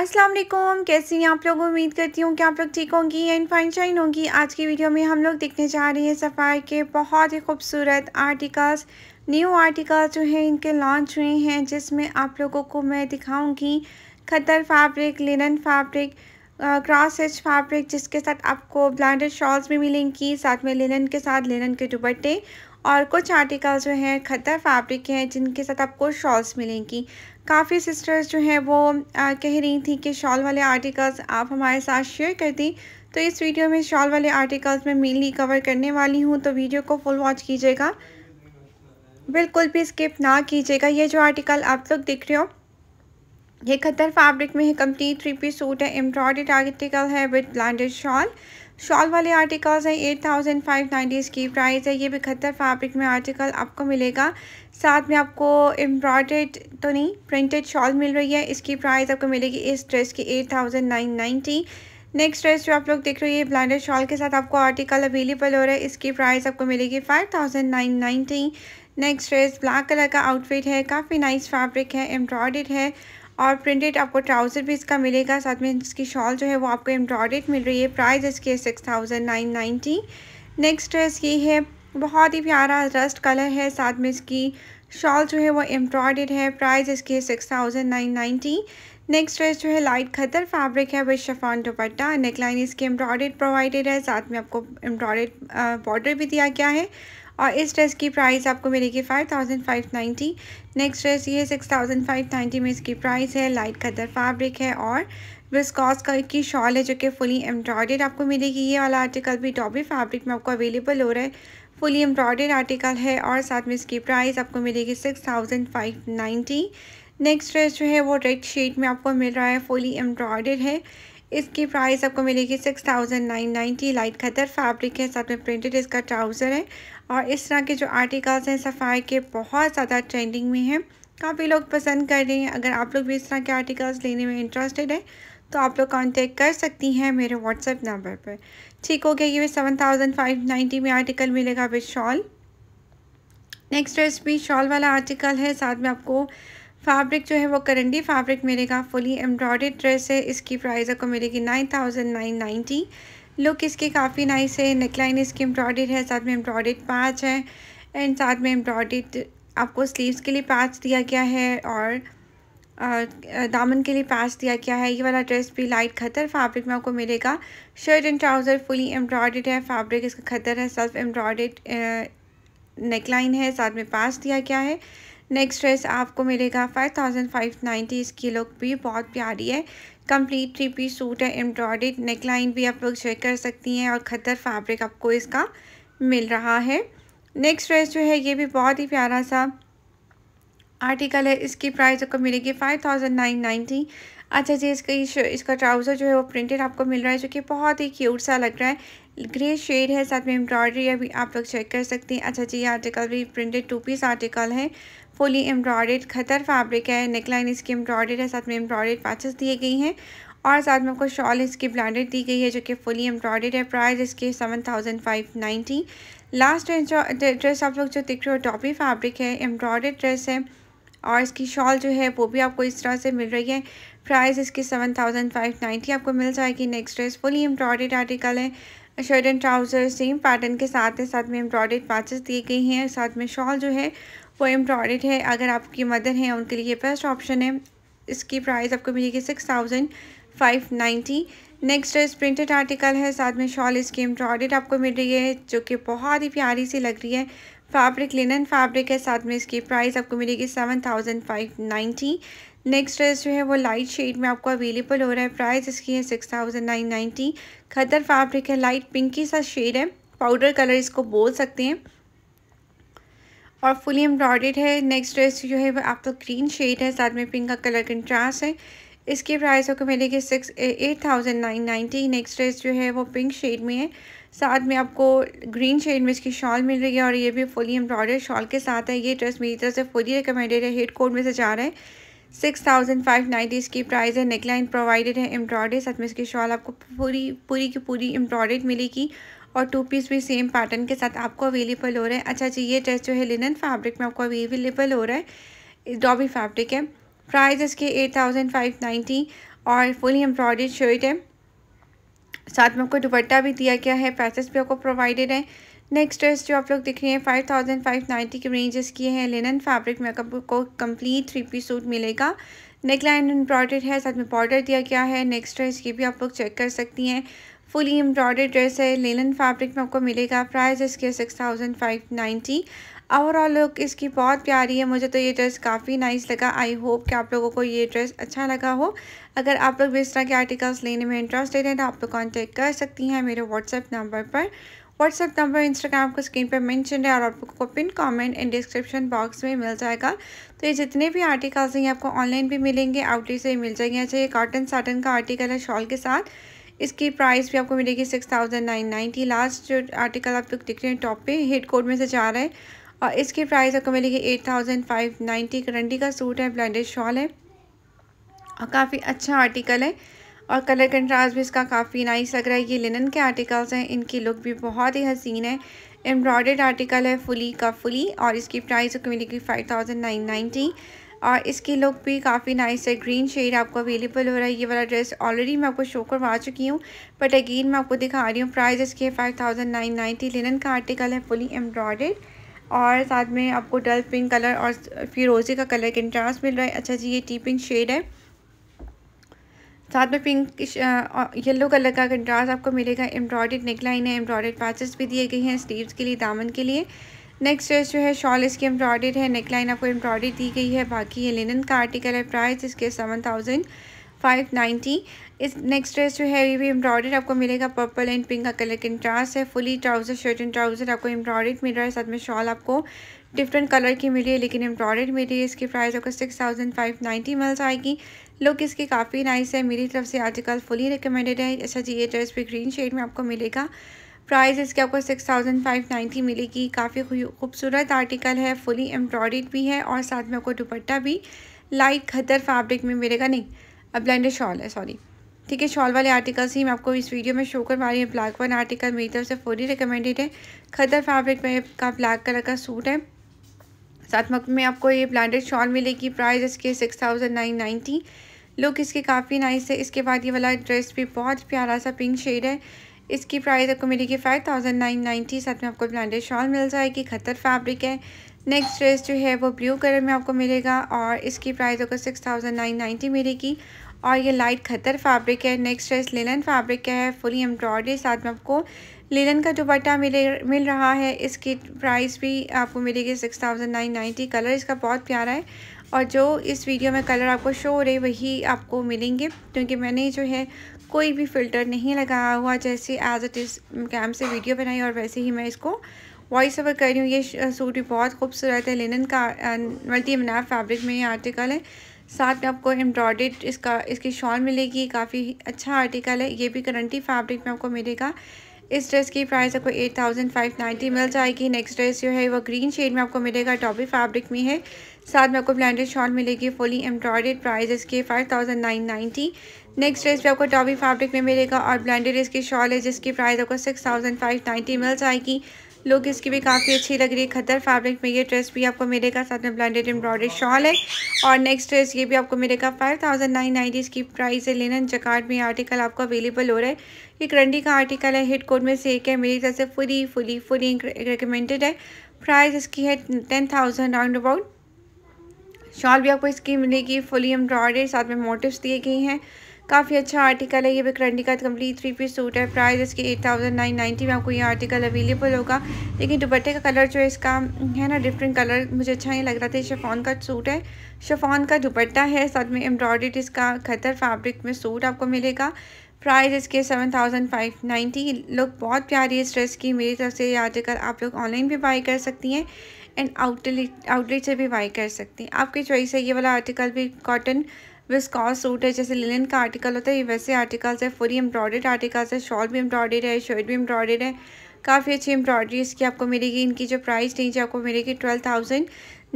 अस्सलाम वालेकुम कैसी हैं आप लोग उम्मीद करती हूँ कि आप लोग ठीक होंगी एंड फाइन शाइन होंगी आज की वीडियो में हम लोग देखने जा रहे हैं सफ़ाई के बहुत ही खूबसूरत आर्टिकल्स न्यू आर्टिकल्स जो हैं इनके लॉन्च हुए हैं जिसमें आप लोगों को मैं दिखाऊंगी khaddar fabric linen fabric cross H fabric जिसके साथ आपको ब्लैंडेड शॉल्स भी मिलेंगी साथ में लिनन के साथ लिनन के दुपट्टे और कुछ आर्टिकल जो हैं खतर फैब्रिक के हैं जिनके साथ आपको शॉल्स मिलेंगी काफ़ी सिस्टर्स जो हैं वो आ, कह रही थी कि शॉल वाले आर्टिकल्स आप हमारे साथ शेयर कर दी तो इस वीडियो में शॉल वाले आर्टिकल्स में मेनली कवर करने वाली हूँ तो वीडियो को फुल वॉच कीजिएगा बिल्कुल भी स्किप ना कीजिएगा ये जो आर्टिकल आप लोग देख रहे हो ये खतर फैब्रिक में है कंप्लीट थ्री पीस सूट है एम्ब्रॉयडेड आर्टिकल है विद ब्लांडेड शॉल शॉल वाले आर्टिकल्स हैं एट थाउजेंड फाइव नाइन्टी इसकी प्राइस है ये भी खतर फैब्रिक में आर्टिकल आपको मिलेगा साथ में आपको एम्ब्रॉयडेड तो नहीं प्रिंटेड शॉल मिल रही है इसकी प्राइस आपको मिलेगी इस ड्रेस की eight thousand nine ninety next dress जो आप लोग देख रहे हो ये ब्लैंडेड शॉल के साथ आपको आर्टिकल अवेलेबल हो रहा है इसकी प्राइस आपको मिलेगी five thousand nine ninety next dress black colour का आउटफिट है काफ़ी नाइस फैब्रिक है एम्ब्रॉयडेड है और प्रिंटेड आपको ट्राउज़र भी इसका मिलेगा साथ में इसकी शॉल जो है वो आपको एम्ब्रॉयडेड मिल रही है प्राइस इसकी है six thousand nine ninety next dress ये है बहुत ही प्यारा रस्ट कलर है साथ में इसकी शॉल जो है वो एम्ब्रॉयडेड है प्राइस इसकी है six thousand nine ninety next dress जो है लाइट खतर फैब्रिक है विद शफान दुपट्टा नेकलाइन इसकी एम्ब्रॉयडेड प्रोवाइडेड है साथ में आपको एम्ब्रॉयडेड बॉर्डर भी दिया गया है और इस ड्रेस की प्राइस आपको मिलेगी five thousand five ninety next dress ये सिक्स थाउजेंड फाइव नाइन्टी में इसकी प्राइस है लाइट कदर फैब्रिक है और विस्कॉस कलर की शॉल है जो कि फुली एम्ब्रॉयडेड आपको मिलेगी ये वाला आर्टिकल भी डॉबी फैब्रिक में आपको अवेलेबल हो रहा है फुली एम्ब्रॉयडेड आर्टिकल है और साथ में इसकी प्राइस आपको मिलेगी six thousand five ninety next dress जो है वो रेड शेड में आपको मिल रहा है फुली एम्ब्रॉयडेड है इसकी प्राइस आपको मिलेगी six thousand nine ninety light khaddar fabric है साथ में प्रिंटेड इसका ट्राउज़र है और इस तरह के जो आर्टिकल्स हैं सफ़ाई के बहुत ज़्यादा ट्रेंडिंग में हैं काफ़ी लोग पसंद कर रहे हैं अगर आप लोग भी इस तरह के आर्टिकल्स लेने में इंटरेस्टेड हैं तो आप लोग कांटेक्ट कर सकती हैं मेरे व्हाट्सएप नंबर पर ठीक हो गया ये सेवन थाउजेंड फाइव नाइन्टी में आर्टिकल मिलेगा विद शॉल नेक्स्ट ड्रेस भी शॉल वाला आर्टिकल है साथ में आपको फैब्रिक जो है वो करंडी फैब्रिक मिलेगा फुली एम्ब्रॉयड ड्रेस है इसकी प्राइस आपको मिलेगी nine thousand nine ninety look इसकी काफ़ी नाइस है नेकलाइन इसकी एम्ब्रॉयड है साथ में एम्ब्रॉयडेड पाँच है एंड साथ में एम्ब्रॉयडेड आपको स्लीव्स के लिए पैच दिया गया है और दामन के लिए पैच दिया गया है ये वाला ड्रेस भी लाइट खतर फैब्रिक में आपको मिलेगा शर्ट एंड ट्राउज़र फुली एम्ब्रॉयड है फैब्रिक इसका खतर है सेल्फ एम्ब्रॉयडेड नेकलाइन है साथ में पैच दिया गया है नेक्स्ट ड्रेस आपको मिलेगा फाइव थाउजेंड फाइव नाइन्टी इसकी लुक भी बहुत प्यारी है कंप्लीट थ्री पीस सूट है एम्ब्रॉयडेड नेक लाइन भी आप लोग चेक कर सकती हैं और खदर फैब्रिक आपको इसका मिल रहा है नेक्स्ट ड्रेस जो है ये भी बहुत ही प्यारा सा आर्टिकल है इसकी प्राइस आपको मिलेगी फाइव थाउजेंड नाइन नाइन्टी अच्छा जी इसका इसका ट्राउज़र जो है वो प्रिंटेड आपको मिल रहा है जो कि बहुत ही क्यूट सा लग रहा है ग्रे शेड है साथ में एम्ब्रॉयडरी अभी आप लोग चेक कर सकते हैं अच्छा जी ये आर्टिकल भी प्रिंटेड टू पीस आर्टिकल है फुली एम्ब्रॉयड खतर फैब्रिक है नेकलाइन इसकी एम्ब्रॉयड है साथ में एम्ब्रॉयड पैचेस दिए गई हैं और साथ में आपको शॉल इसकी ब्रांडेड दी गई है जो कि फुली एम्ब्रॉयड है प्राइस इसकी seven thousand five ninety last dress आप लोग जो देख रहे हो टॉपी फैब्रिक है एम्ब्रॉयड ड्रेस है और इसकी शॉल जो है वो भी आपको इस तरह से मिल रही है प्राइस इसकी सेवन थाउजेंड फाइव नाइन्टी आपको मिल जाएगी next dress fully embroidered article है shirt and trouser same pattern के साथ है साथ में एम्ब्रॉयड पैचेस दिए गए हैं साथ में शॉल जो है वो एम्ब्रॉयड है अगर आपकी मदर हैं उनके लिए बेस्ट ऑप्शन है इसकी प्राइस आपको मिलेगी six thousand five ninety next इस प्रिंटेड आर्टिकल है साथ में शॉल इसकी एम्ब्रॉयड आपको मिल रही है जो कि बहुत ही प्यारी सी लग रही है फैब्रिक लिनन फैब्रिक है साथ में इसकी प्राइस आपको मिलेगी seven thousand five ninety next dress जो है वो लाइट शेड में आपको अवेलेबल हो रहा है प्राइस इसकी है six thousand nine ninety khaddar fabric है लाइट पिंकी सा शेड है पाउडर कलर इसको बोल सकते हैं और फुली एम्ब्रॉयड है नेक्स्ट ड्रेस जो है वह आपको ग्रीन शेड है साथ में पिंक का कलर कंट्रास्ट है इसकी प्राइस आपको मिलेगी six eight thousand nine ninety next dress जो है वो पिंक शेड में है साथ में आपको ग्रीन शेड में इसकी शॉल मिल रही है और ये भी फुली एम्ब्रॉयडेड शॉल के साथ है ये ड्रेस मेरी तरफ से फुली रिकमेंडेड है हेड कोड में से जा रहा है सिक्स थाउजेंड फाइव नाइन्टी इसकी प्राइस है नेकलाइन प्रोवाइडेड है एम्ब्रॉयडेड साथ में इसकी शॉल आपको पूरी पूरी की पूरी एम्ब्रॉयडेड मिलेगी और टू पीस भी सेम पैटर्न के साथ आपको अवेलेबल अच्छा हो रहा है अच्छा जी ये ड्रेस जो है लिनन फैब्रिक में आपको अवेलेबल हो रहा है डॉबी फैब्रिक है प्राइस इसके एट थाउजेंड फाइव नाइन्टी और फुली एम्ब्रॉयड शर्ट है साथ में आपको दुपट्टा भी दिया गया है पैसेस भी आपको प्रोवाइडेड है नेक्स्ट ड्रेस जो आप लोग देख रहे हैं फाइव थाउजेंड फाइव नाइन्टी के रेंजेस की है लिनन फैब्रिक में आपको कंप्लीट थ्री पीस सूट मिलेगा नेकलाइन एम्ब्रॉयडर्ड एम्ब्रॉयडेड है साथ में बॉर्डर दिया गया है नेक्स्ट ड्रेस ये भी आप लोग चेक कर सकती हैं फुली एम्ब्रॉयडर ड्रेस है लेलन फैब्रिक में आपको मिलेगा प्राइस इसके six thousand five ninety overall look इसकी बहुत प्यारी है मुझे तो ये ड्रेस काफ़ी नाइस लगा आई होप कि आप लोगों को ये ड्रेस अच्छा लगा हो अगर आप लोग भी इस तरह के आर्टिकल्स लेने में इंटरेस्टेड हैं तो आप लोग कॉन्टैक्ट कर सकती हैं मेरे व्हाट्सएप नंबर पर व्हाट्सएप नंबर इंस्टाग्राम को स्क्रीन पर मैंशन है और आप लोगों को pin comment and description box में मिल जाएगा तो ये जितने भी आर्टिकल्स हैं आपको ऑनलाइन भी मिलेंगे आउटलेट से मिल जाएंगे अच्छा ये कॉटन साटन का आर्टिकल है शॉल के साथ इसकी प्राइस भी आपको मिलेगी six thousand nine ninety last जो आर्टिकल आप लोग दिख रहे हैं टॉप पे हेड कोड में से जा रहा है और इसकी प्राइस आपको मिलेगी eight thousand five ninety karandi का सूट है ब्लैंडेड शॉल है और काफ़ी अच्छा आर्टिकल है और कलर कंट्रास्ट भी इसका काफ़ी नाइस लग रहा है ये लिनन के आर्टिकल्स हैं इनकी लुक भी बहुत ही हसीन है एम्ब्रॉयड आर्टिकल है फुली का फुली और इसकी प्राइस आपको मिलेगी फाइव थाउजेंड नाइन नाइन्टी और इसकी लुक भी काफ़ी नाइस है ग्रीन शेड आपको अवेलेबल हो रहा है ये वाला ड्रेस ऑलरेडी मैं आपको शो करवा चुकी हूँ बट अगेन मैं आपको दिखा रही हूँ प्राइस इसके five thousand nine ninety linen का आर्टिकल है फुली एम्ब्रॉयडेड और साथ में आपको डल पिंक कलर और फिरोजी का कलर कंट्रास्ट मिल रहा है अच्छा जी ये टी पिंक शेड है साथ में पिंक येलो कलर का कंट्रास्ट आपको मिलेगा एम्ब्रॉयडेड नेकलाइन है एम्ब्रॉयडेड पैचेस भी दिए गए हैं स्लीव्स के लिए दामन के लिए नेक्स्ट ड्रेस जो है शॉल इसकी एम्ब्रॉयडेड है नेकलाइन आपको एम्ब्रॉयडरी दी गई है बाकी ये लिनन का आर्टिकल है प्राइस इसके सेवन थाउजेंड फाइव नाइन्टी इस नेक्स्ट ड्रेस जो है ये भी एम्ब्रॉयडेड आपको मिलेगा पर्पल एंड पिंक का कलर कंट्रास्ट है fully trouser shirt and trouser आपको एम्ब्रॉयडर्ड मिल रहा है साथ में शॉल आपको डिफरेंट कलर की मिली है लेकिन एम्ब्रॉयडर्ड मिली है इसकी प्राइस आपको सिक्स थाउजेंड फाइव नाइन्टी मिल जाएगी लुक इसकी काफ़ी नाइस है मेरी तरफ से आर्टिकल फुली रिकमेंडेड है अच्छा जी ये ड्रेस भी ग्रीन शेड में आपको मिलेगा प्राइस इसके आपको सिक्स थाउजेंड फाइव नाइन्टी मिलेगी काफ़ी खूबसूरत आर्टिकल है फुली एम्ब्रॉयड भी है और साथ में आपको दुपट्टा भी लाइट खतर फैब्रिक में मिलेगा नहीं ब्लेंडेड शॉल है सॉरी ठीक है शॉल वाले आर्टिकल्स ही मैं आपको इस वीडियो में शो करवा रही हूँ ब्लैक वन आर्टिकल मेरी तरफ से फुली रिकमेंडेड है खतर फैब्रिक में का ब्लैक कलर का सूट है साथ में आपको ये ब्लैंडेड शॉल मिलेगी प्राइस इसके six thousand nine ninety look इसके काफ़ी नाइस है इसके बाद ये वाला ड्रेस भी बहुत प्यारा सा पिंक शेड है इसकी प्राइस आपको मिलेगी फाइव थाउजेंड नाइन नाइन्टी साथ में आपको ब्लैंडेड शॉल मिल जाएगी खतर फैब्रिक है नेक्स्ट ड्रेस जो है वो ब्लू कलर में आपको मिलेगा और इसकी प्राइस आपको सिक्स थाउजेंड नाइन नाइन्टी मिलेगी और ये लाइट खतर फैब्रिक है नेक्स्ट ड्रेस लेलन फैब्रिक है फुली एम्ब्रॉयडरी साथ में आपको लेलन का दुपट्टा मिले मिल रहा है इसकी प्राइस भी आपको मिलेगी six thousand nine ninety colour इसका बहुत प्यारा है और जो इस वीडियो में कलर आपको शो हो रहे वही आपको मिलेंगे क्योंकि मैंने जो है कोई भी फ़िल्टर नहीं लगाया हुआ जैसे एज़ इट इज़ कैम से वीडियो बनाई और वैसे ही मैं इसको वॉइस ओवर कर रही हूँ ये सूट भी बहुत खूबसूरत है लिनन का मल्टी मनाब फैब्रिक में ये आर्टिकल है साथ में आपको एम्ब्रॉयड इसका इसकी शॉल मिलेगी काफ़ी अच्छा आर्टिकल है ये भी करंटी फैब्रिक में आपको मिलेगा इस ड्रेस की प्राइस आपको एट थाउजेंड फाइव नाइन्टी मिल जाएगी नेक्स्ट ड्रेस जो है वो ग्रीन शेड में आपको मिलेगा टॉपी फैब्रिक में है साथ में आपको ब्लैंडेड शॉल मिलेगी फुली एम्ब्रॉयडेड प्राइस इसके five thousand nine ninety next dress भी आपको टॉपी फैब्रिक में मिलेगा और ब्लैंडेड इसकी शॉल है जिसकी प्राइस आपको सिक्स थाउजेंड फाइव नाइन्टी मिल जाएगी लुक इसकी भी काफ़ी अच्छी लग रही है खतर फैब्रिक में ये ड्रेस भी आपको मिलेगा साथ में ब्लेंडेड एम्ब्रॉयडरी शॉल है और नेक्स्ट ड्रेस ये भी आपको मिलेगा फाइव थाउजेंड नाइन नाइन्टी इसकी प्राइस है लेन जकार्ड में आर्टिकल आपको अवेलेबल हो रहा है ये करंडी का आर्टिकल है हिट कोड में से एक है मेरी तरह से फुली फुली फुली रिकमेंडेड है प्राइस इसकी है ten thousand round about shawl भी आपको इसकी मिलेगी फुली एम्ब्रॉयडरी साथ में मोटिवस दिए गए हैं काफ़ी अच्छा आर्टिकल है ये बिक्रंडी का कंप्लीट थ्री पीस सूट है प्राइस इसके एट थाउजेंड नाइन नाइन्टी में आपको ये आर्टिकल अवेलेबल होगा लेकिन दुपट्टे का कलर जो है इसका है ना डिफरेंट कलर मुझे अच्छा नहीं लग रहा था शफॉन का सूट है शेफ़ान का दुपट्टा है साथ में एम्ब्रॉयड इसका खतर फैब्रिक में सूट आपको मिलेगा प्राइस इसके seven thousand five ninety look बहुत प्यारी है इस ड्रेस की मेरी तरफ से ये आर्टिकल आप लोग ऑनलाइन भी बाई कर सकती हैं एंड आउटलेट आउटलेट से भी बाई कर सकती हैं आपकी चॉइस है ये वाला आर्टिकल भी कॉटन विस्कॉस सूट है जैसे लिनन का आर्टिकल होता है ये वैसे आर्टिकल्स है फुली एम्ब्रॉयडेड आर्टिकल्स है शॉल भी एम्ब्रॉयडर्ड है शर्ट भी एम्ब्रॉयडर्ड है काफ़ी अच्छी एम्ब्रॉयडरी इसकी आपको मिलेगी इनकी जो प्राइस रेंज है आपको मिलेगी twelve thousand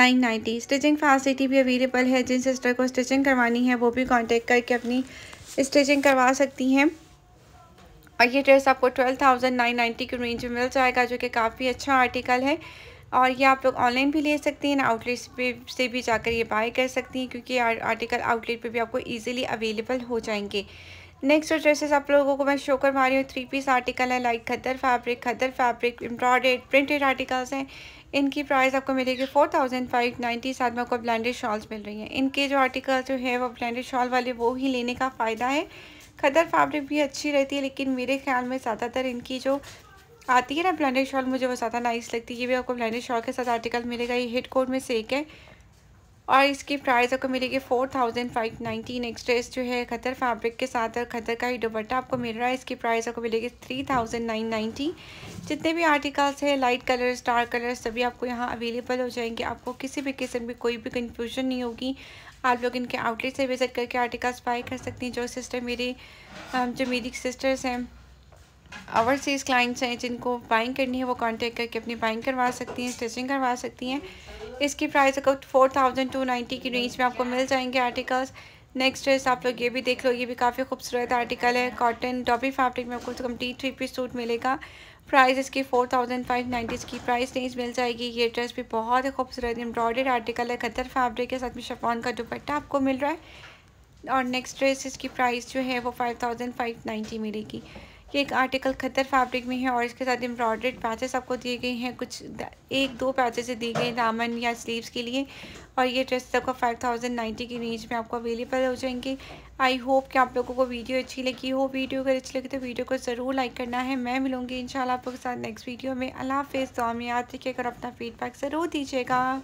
nine ninety stitching facility भी अवेलेबल है जिन सिस्टर को स्टिचिंग करवानी है वो भी कॉन्टेक्ट करके अपनी स्टिचिंग करवा सकती हैं और ये ड्रेस आपको ट्वेल्व थाउजेंड नाइन नाइन्टी की रेंज में मिल जाएगा जो कि काफ़ी अच्छा आर्टिकल है और ये आप लोग ऑनलाइन भी ले सकते हैं आउटलेट्स आउटलेट पे से भी जाकर ये बाय कर सकती हैं क्योंकि आर्टिकल आउटलेट पे भी आपको इजीली अवेलेबल हो जाएंगे नेक्स्ट जो ड्रेसेस आप लोगों को मैं शो कर रही हूँ थ्री पीस आर्टिकल है like khaddar fabric khaddar fabric embroidered printed articles हैं इनकी प्राइस आपको मिलेगी फोर थाउजेंड फाइव नाइन्टी साथ में आपको ब्लैंडेड शॉल्स मिल रही हैं इनके जो आर्टिकल जो है वो ब्लैंडेड शॉल वाले वो ही लेने का फ़ायदा है खदर फैब्रिक भी अच्छी रहती है लेकिन मेरे ख्याल में ज़्यादातर इनकी जो आती है ना ब्लैंडेड शॉल मुझे वो ज़्यादा नाइस लगती है ये भी आपको ब्लैंडेड शॉल के साथ आर्टिकल मिलेगा ये हिट कोड में से एक है और इसकी प्राइस आपको मिलेगी four thousand five ninety next dress जो है खतर फैब्रिक के साथ और खतर का ही दुपट्टा आपको मिल रहा है इसकी प्राइस आपको मिलेगी थ्री थाउजेंड नाइन नाइन्टी जितने भी आर्टिकल्स हैं लाइट कलर्स डार्क कलर्स सभी आपको यहाँ अवेलेबल हो जाएंगे आपको किसी भी किस्म की कोई भी कन्फ्यूजन नहीं होगी आप लोग इनके आउटलेट से विज़िट करके आर्टिकल्स बाई कर सकती हैं जो सिस्टर मेरी जो मेरी सिस्टर्स हैं ओवरसीज़ क्लाइंट्स हैं जिनको बाइंग करनी है वो कांटेक्ट करके अपनी बाइंग करवा सकती हैं स्टिचिंग करवा सकती हैं इसकी प्राइस अगर फोर थाउजेंड टू नाइन्टी की रेंज में आपको मिल जाएंगे आर्टिकल्स नेक्स्ट ड्रेस आप लोग ये भी देख लो ये भी काफ़ी खूबसूरत आर्टिकल है कॉटन डॉबी फैब्रिक में आपको टी थ्री पीस सूट मिलेगा प्राइस इसकी फोर थाउजेंड फाइव नाइन्टी की प्राइस रेंज मिल जाएगी ये ड्रेस भी बहुत ही खूबसूरत एम्ब्रॉयडेड आर्टिकल है खतर फैब्रिक के साथ में शफान का दुपट्टा आपको मिल रहा है और नेक्स्ट ड्रेस इसकी प्राइस जो है वो फाइव थाउजेंड फाइव नाइन्टी मिलेगी ये एक आर्टिकल खतर फैब्रिक में है और इसके साथ एम्ब्रॉयड्रेड पैचेस आपको दिए गए हैं कुछ एक दो पैचेस दिए गए दामन या स्लीव्स के लिए और ये ड्रेस आपको फाइव थाउजेंड नाइन्टी की रेंज में आपको अवेलेबल हो जाएंगे आई होप कि आप लोगों को वीडियो अच्छी लगी हो वीडियो अगर अच्छी लगी तो वीडियो को ज़रूर लाइक करना है मैं मिलूँगी इन शाला आपके साथ नेक्स्ट वीडियो में अला हाफ़ दुआ में याद रखिएगा और अपना फीडबैक ज़रूर दीजिएगा